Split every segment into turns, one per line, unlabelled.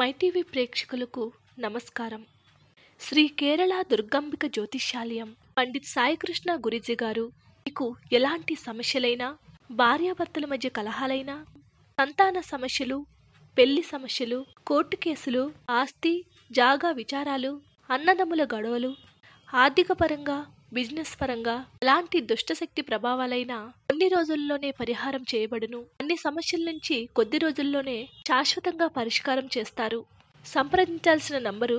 MyTV ప్రేక్షకులకు నమస్కారం శ్రీ కేరళ దుర్గాంబిక జ్యోతిష్యాలయం పండిత్ సాయికృష్ణ గురిజీ గారు మీకు ఎలాంటి సమస్యలైనా భార్యాభర్తల మధ్య కలహాలైనా సంతాన సమస్యలు పెళ్లి సమస్యలు కోర్టు కేసులు ఆస్తి జాగా విచారాలు అన్నదమ్ముల గొడవలు ఆర్థికపరంగా బిజినెస్ పరంగా ఎలాంటి దుష్టశక్తి ప్రభావాలైనా కొన్ని రోజుల్లోనే పరిహారం చేయబడును అన్ని సమస్యల నుంచి కొద్ది రోజుల్లోనే శాశ్వతంగా పరిష్కారం చేస్తారు సంప్రదించాల్సిన నంబరు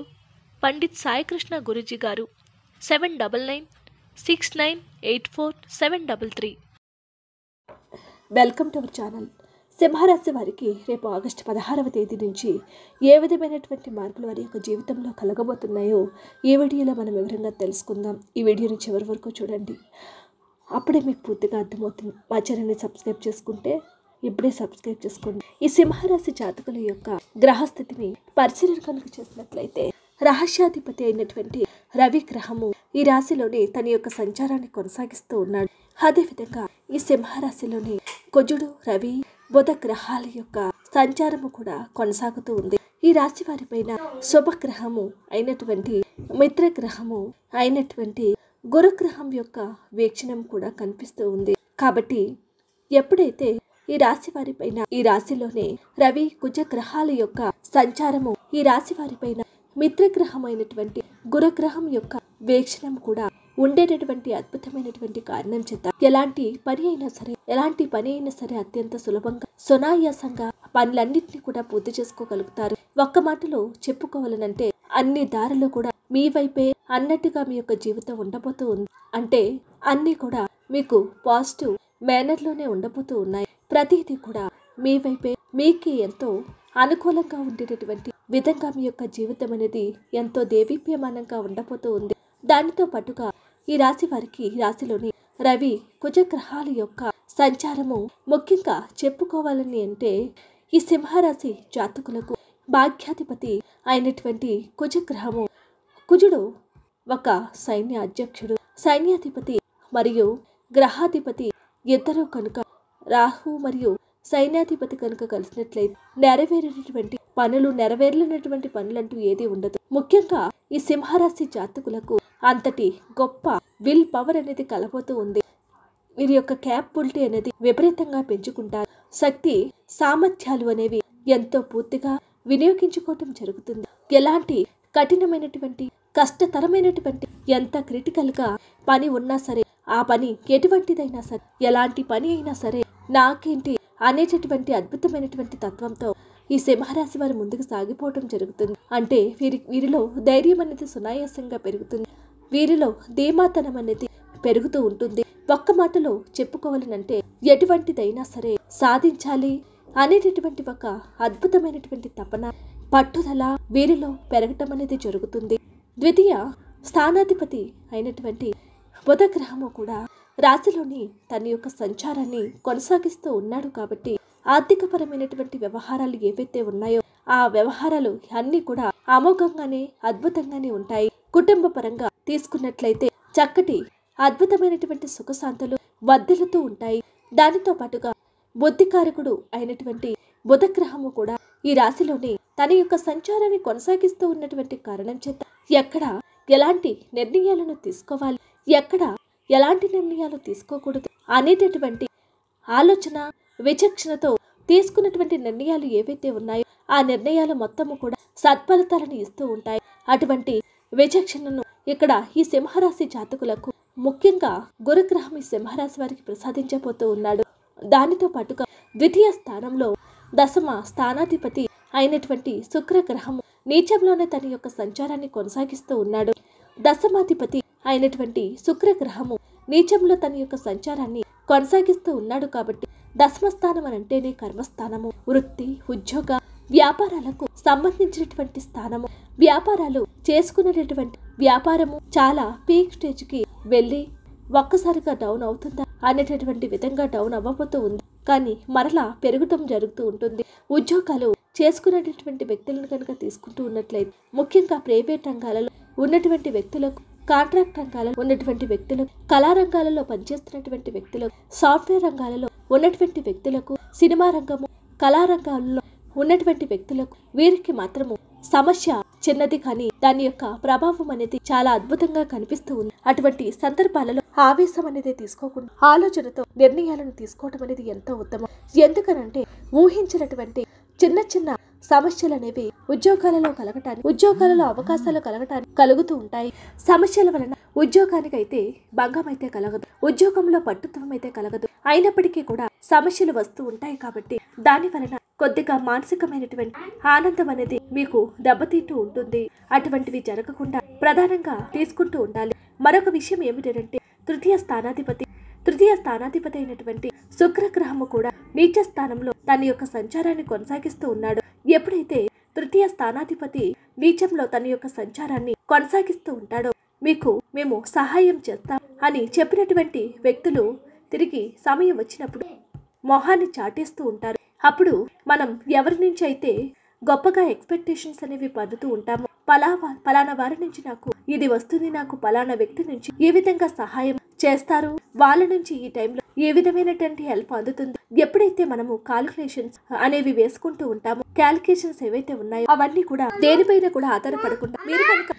పండిత్ సాయికృష్ణ గురుజీ గారు seven double nine six nine eight four seven double three welcome to our channel సింహరాశి వారికి రేపు ఆగస్టు పదహారవ తేదీ నుంచి ఏ విధమైనటువంటి మార్పులు వారి యొక్క జీవితంలో కలగబోతున్నాయో ఈ వీడియోలో మనం వివరంగా తెలుసుకుందాం ఈ వీడియోని చివరి వరకు చూడండి అప్పుడే మీకు పూర్తిగా అర్థమవుతుంది మా ఛానల్ని సబ్స్క్రైబ్ చేసుకుంటే ఇప్పుడే సబ్స్క్రైబ్ చేసుకోండి ఈ సింహరాశి జాతకుల యొక్క గ్రహస్థితిని పరిశీలన కనుక చేసినట్లయితే రహస్యాధిపతి అయినటువంటి రవి గ్రహము ఈ రాశిలోని తన యొక్క సంచారాన్ని కొనసాగిస్తూ ఉన్నాడు అదేవిధంగా ఈ సింహరాశిలోని కుజుడు రవి బుధ గ్రహాల యొక్క సంచారము కూడా కొనసాగుతూ ఉంది ఈ రాశి వారిపైన శుభగ్రహము అయినటువంటి మిత్రగ్రహము అయినటువంటి గురుగ్రహం యొక్క వీక్షణం కూడా కనిపిస్తూ ఉంది కాబట్టి ఎప్పుడైతే ఈ రాశి వారి పైన ఈ రాశిలోనే రవి కుజ గ్రహాల యొక్క సంచారము ఈ రాశి వారిపైన అయినటువంటి గురుగ్రహం యొక్క వీక్షణం కూడా ఉండేటటువంటి అద్భుతమైనటువంటి కారణం చేత ఎలాంటి పని అయినా సరే ఎలాంటి పని అయినా సరే అత్యంత సులభంగా సునాయాసంగా పనులన్నింటినీ కూడా పూర్తి చేసుకోగలుగుతారు ఒక్క మాటలో చెప్పుకోవాలనంటే అన్ని దారులు కూడా మీ వైపే అన్నట్టుగా మీ యొక్క జీవితం ఉండబోతూ ఉంది అంటే అన్నీ కూడా మీకు పాజిటివ్ మేనర్లోనే ఉండబోతూ ఉన్నాయి ప్రతిదీ కూడా మీ వైపే మీకి ఎంతో అనుకూలంగా ఉండేటటువంటి విధంగా మీ యొక్క జీవితం అనేది ఎంతో దేవీప్యమానంగా ఉండబోతూ ఉంది దానితో పాటుగా ఈ రాశి వారికి రాశిలోని రవి కుజగ్రహాల యొక్క సంచారము ముఖ్యంగా చెప్పుకోవాలని అంటే ఈ సింహరాశి జాతకులకు భాగ్యాధిపతి అయినటువంటి కుజగ్రహము కుజుడు ఒక సైన్య అధ్యక్షుడు సైన్యాధిపతి మరియు గ్రహాధిపతి ఇద్దరు కనుక రాహు మరియు సైన్యాధిపతి కనుక కలిసినట్లయితే నెరవేరినటువంటి పనులు పనులు పనులంటూ ఏది ఉండదు ముఖ్యంగా ఈ సింహరాశి జాతకులకు అంతటి గొప్ప విల్ పవర్ అనేది కలబోతూ ఉంది వీరి యొక్క క్యాపబిలిటీ అనేది విపరీతంగా పెంచుకుంటారు శక్తి సామర్థ్యాలు అనేవి ఎంతో పూర్తిగా వినియోగించుకోవటం జరుగుతుంది ఎలాంటి కఠినమైనటువంటి కష్టతరమైనటువంటి ఎంత క్రిటికల్ గా పని ఉన్నా సరే ఆ పని ఎటువంటిదైనా సరే ఎలాంటి పని అయినా సరే నాకేంటి అనేటటువంటి అద్భుతమైనటువంటి తత్వంతో ఈ సింహరాశి వారు ముందుకు సాగిపోవటం జరుగుతుంది అంటే వీరి వీరిలో ధైర్యం అనేది సునాయాసంగా పెరుగుతుంది వీరిలో ధీమాతనం అనేది పెరుగుతూ ఉంటుంది ఒక్క మాటలో చెప్పుకోవాలనంటే ఎటువంటిదైనా సరే సాధించాలి అనేటటువంటి ఒక అద్భుతమైనటువంటి తపన పట్టుదల వీరిలో పెరగటం అనేది జరుగుతుంది ద్వితీయ స్థానాధిపతి అయినటువంటి బుధగ్రహము కూడా రాశిలోని తన యొక్క సంచారాన్ని కొనసాగిస్తూ ఉన్నాడు కాబట్టి ఆర్థికపరమైనటువంటి వ్యవహారాలు ఏవైతే ఉన్నాయో ఆ వ్యవహారాలు అన్నీ కూడా అమోఘంగానే అద్భుతంగానే ఉంటాయి కుటుంబ పరంగా తీసుకున్నట్లయితే చక్కటి అద్భుతమైనటువంటి సుఖశాంతులు వద్దెలుతూ ఉంటాయి దానితో పాటుగా బుద్ధికారకుడు అయినటువంటి బుధగ్రహము కూడా ఈ రాశిలోని తన యొక్క సంచారాన్ని కొనసాగిస్తూ ఉన్నటువంటి కారణం చేత ఎక్కడ ఎలాంటి నిర్ణయాలను తీసుకోవాలి ఎక్కడ ఎలాంటి నిర్ణయాలు తీసుకోకూడదు అనేటటువంటి ఆలోచన విచక్షణతో తీసుకున్నటువంటి నిర్ణయాలు ఏవైతే ఉన్నాయో ఆ నిర్ణయాలు మొత్తము కూడా సత్ఫలితాలను ఇస్తూ ఉంటాయి అటువంటి విచక్షణను ఇక్కడ ఈ సింహరాశి జాతకులకు ముఖ్యంగా గురుగ్రహం ఈ సింహరాశి వారికి ప్రసాదించబోతూ ఉన్నాడు దానితో పాటుగా ద్వితీయ స్థానంలో దశమ స్థానాధిపతి అయినటువంటి శుక్రగ్రహము నీచంలోనే తన యొక్క సంచారాన్ని కొనసాగిస్తూ ఉన్నాడు దశమాధిపతి అయినటువంటి శుక్రగ్రహము నీచంలో తన యొక్క సంచారాన్ని కొనసాగిస్తూ ఉన్నాడు కాబట్టి దశమ స్థానం అంటేనే కర్మస్థానము వృత్తి ఉద్యోగ వ్యాపారాలకు సంబంధించినటువంటి స్థానము వ్యాపారాలు చేసుకునేటటువంటి వ్యాపారము చాలా పీక్ స్టేజ్కి వెళ్ళి ఒక్కసారిగా డౌన్ అవుతుందా అనేటటువంటి విధంగా డౌన్ అవ్వబోతూ ఉంది కానీ మరలా పెరగటం జరుగుతూ ఉంటుంది ఉద్యోగాలు చేసుకునేటటువంటి వ్యక్తులను కనుక తీసుకుంటూ ఉన్నట్లయితే ముఖ్యంగా ప్రైవేట్ రంగాలలో ఉన్నటువంటి వ్యక్తులకు కాంట్రాక్ట్ రంగాలలో ఉన్నటువంటి వ్యక్తులకు కళారంగాలలో పనిచేస్తున్నటువంటి వ్యక్తులకు సాఫ్ట్వేర్ రంగాలలో ఉన్నటువంటి వ్యక్తులకు సినిమా రంగము కళారంగాలలో ఉన్నటువంటి వ్యక్తులకు వీరికి మాత్రము సమస్య చిన్నది కానీ దాని యొక్క ప్రభావం అనేది చాలా అద్భుతంగా కనిపిస్తూ ఉంది అటువంటి సందర్భాలలో ఆవేశం అనేది తీసుకోకుండా ఆలోచనతో నిర్ణయాలను తీసుకోవటం అనేది ఎంతో ఉత్తమం ఎందుకనంటే ఊహించినటువంటి చిన్న చిన్న సమస్యలు అనేవి ఉద్యోగాలలో కలగటానికి ఉద్యోగాలలో అవకాశాలు కలగటానికి కలుగుతూ ఉంటాయి సమస్యల వలన ఉద్యోగానికి అయితే భంగం అయితే కలగదు ఉద్యోగంలో పట్టుత్వం అయితే కలగదు అయినప్పటికీ కూడా సమస్యలు వస్తూ ఉంటాయి కాబట్టి దాని వలన కొద్దిగా మానసికమైనటువంటి ఆనందం అనేది మీకు దెబ్బతింటూ ఉంటుంది అటువంటివి జరగకుండా ప్రధానంగా తీసుకుంటూ ఉండాలి మరొక విషయం ఏమిటంటే తృతీయ స్థానాధిపతి తృతీయ స్థానాధిపతి అయినటువంటి శుక్రగ్రహము కూడా నీచ స్థానంలో తన యొక్క సంచారాన్ని కొనసాగిస్తూ ఉన్నాడు ఎప్పుడైతే తృతీయ స్థానాధిపతి నీచంలో తన యొక్క సంచారాన్ని కొనసాగిస్తూ ఉంటాడో మీకు మేము సహాయం చేస్తాం అని చెప్పినటువంటి వ్యక్తులు తిరిగి సమయం వచ్చినప్పుడు మొహాన్ని చాటేస్తూ ఉంటారు అప్పుడు మనం ఎవరి నుంచి అయితే గొప్పగా ఎక్స్పెక్టేషన్స్ అనేవి పడుతూ ఉంటాము పలా పలానా వారి నుంచి నాకు ఇది వస్తుంది నాకు పలానా వ్యక్తి నుంచి ఏ విధంగా సహాయం చేస్తారు వాళ్ళ నుంచి ఈ టైంలో ఏ విధమైనటువంటి హెల్ప్ అందుతుంది ఎప్పుడైతే మనము కాలిక్యులేషన్స్ అనేవి వేసుకుంటూ ఉంటామో క్యాలిక్యులేషన్స్ ఏవైతే ఉన్నాయో అవన్నీ కూడా దేనిపైన కూడా ఆధారపడకుండా మీరు కనుక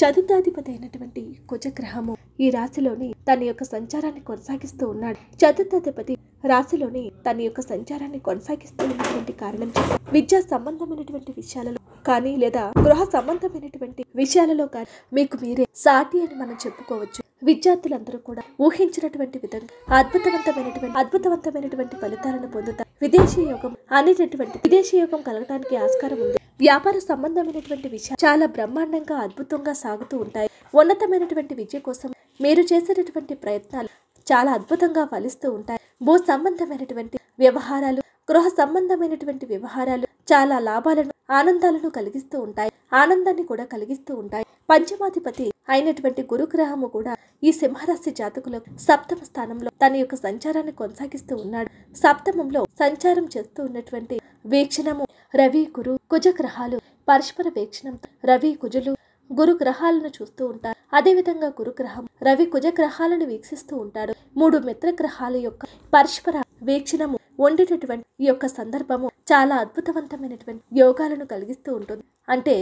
చతుర్థాధిపతి అయినటువంటి కుజగ్రహము ఈ రాశిలోని తన యొక్క సంచారాన్ని కొనసాగిస్తూ ఉన్నాడు చతుర్థాధిపతి రాశిలోని తన యొక్క సంచారాన్ని కొనసాగిస్తూ ఉన్నటువంటి కారణం విద్యా సంబంధమైనటువంటి విషయాలలో కానీ లేదా గృహ సంబంధమైనటువంటి విషయాలలో కానీ మీకు మీరే సాటి అని మనం చెప్పుకోవచ్చు విద్యార్థులందరూ కూడా ఊహించినటువంటి విధంగా అద్భుతవంతమైనటువంటి అద్భుతవంతమైనటువంటి ఫలితాలను పొందుతారు విదేశీ యోగం అనేటటువంటి విదేశీ యోగం కలగడానికి ఆస్కారం ఉంది వ్యాపార సంబంధమైనటువంటి విషయాలు చాలా బ్రహ్మాండంగా అద్భుతంగా సాగుతూ ఉంటాయి ఉన్నతమైనటువంటి విద్య కోసం మీరు చేసేటటువంటి ప్రయత్నాలు చాలా అద్భుతంగా ఫలిస్తూ ఉంటాయి భూ సంబంధమైనటువంటి వ్యవహారాలు గృహ సంబంధమైనటువంటి వ్యవహారాలు చాలా లాభాలను ఆనందాలను కలిగిస్తూ ఉంటాయి ఆనందాన్ని కూడా కలిగిస్తూ ఉంటాయి పంచమాధిపతి అయినటువంటి గురుగ్రహము కూడా ఈ సింహరాశి జాతకులకు సప్తమ స్థానంలో తన యొక్క సంచారాన్ని కొనసాగిస్తూ ఉన్నాడు సప్తమంలో సంచారం చేస్తూ ఉన్నటువంటి వీక్షణము రవి గురు కుజ గ్రహాలు పరస్పర వీక్షణంతో రవి కుజులు గురు గ్రహాలను చూస్తూ ఉంటారు అదేవిధంగా గురుగ్రహం రవి కుజ గ్రహాలను వీక్షిస్తూ ఉంటాడు మూడు మిత్ర గ్రహాల యొక్క పరస్పర వీక్షణము ఉండేటటువంటి ఈ యొక్క సందర్భము చాలా అద్భుతవంతమైనటువంటి యోగాలను కలిగిస్తూ ఉంటుంది అంటే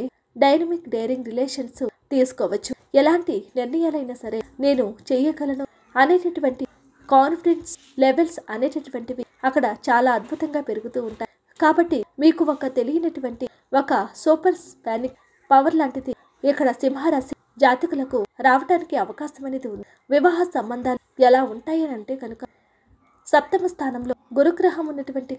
డైనమిక్ డేరింగ్ రిలేషన్స్ తీసుకోవచ్చు ఎలాంటి నిర్ణయాలైనా సరే నేను చేయగలను అనేటటువంటి కాన్ఫిడెన్స్ లెవెల్స్ అనేటటువంటివి అక్కడ చాలా అద్భుతంగా పెరుగుతూ ఉంటాయి కాబట్టి మీకు ఒక తెలియనటువంటి ఒక సూపర్ స్పానిక్ పవర్ లాంటిది ఇక్కడ సింహరాశి జాతకులకు రావడానికి అవకాశం అనేది ఉంది వివాహ సంబంధాలు ఎలా ఉంటాయని అంటే కనుక సప్తమ స్థానంలో గురుగ్రహం ఉన్నటువంటి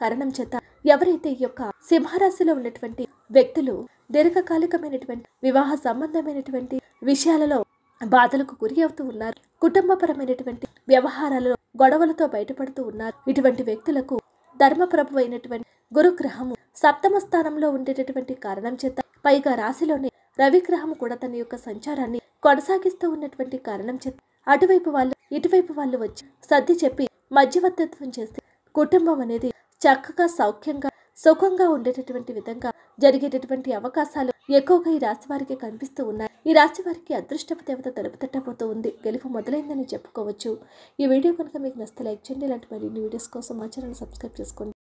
కారణం చేత ఎవరైతే ఈ యొక్క సింహరాశిలో ఉన్నటువంటి వ్యక్తులు దీర్ఘకాలికమైనటువంటి వివాహ సంబంధమైనటువంటి విషయాలలో బాధలకు గురి అవుతూ ఉన్నారు కుటుంబపరమైనటువంటి వ్యవహారాలలో గొడవలతో బయటపడుతూ ఉన్నారు ఇటువంటి వ్యక్తులకు ధర్మప్రభు అయినటువంటి గురుగ్రహము సప్తమ స్థానంలో ఉండేటటువంటి కారణం చేత పైగా రాశిలోనే రవిగ్రహం కూడా తన యొక్క సంచారాన్ని కొనసాగిస్తూ ఉన్నటువంటి కారణం చేత అటువైపు వాళ్ళు ఇటువైపు వాళ్ళు వచ్చి సర్ది చెప్పి మధ్యవర్తిత్వం చేస్తే కుటుంబం అనేది చక్కగా సౌఖ్యంగా సుఖంగా ఉండేటటువంటి విధంగా జరిగేటటువంటి అవకాశాలు ఎక్కువగా ఈ రాశి వారికి కనిపిస్తూ ఉన్నాయి ఈ రాశి వారికి అదృష్టపు దేవత తలుపు ఉంది గెలుపు మొదలైందని చెప్పుకోవచ్చు ఈ వీడియో కనుక మీకు నచ్చితే లైక్ చేయండి ఇలాంటి మరిన్ని వీడియోస్ కోసం మా ఛానల్ సబ్స్క్రైబ్ చేసుకోండి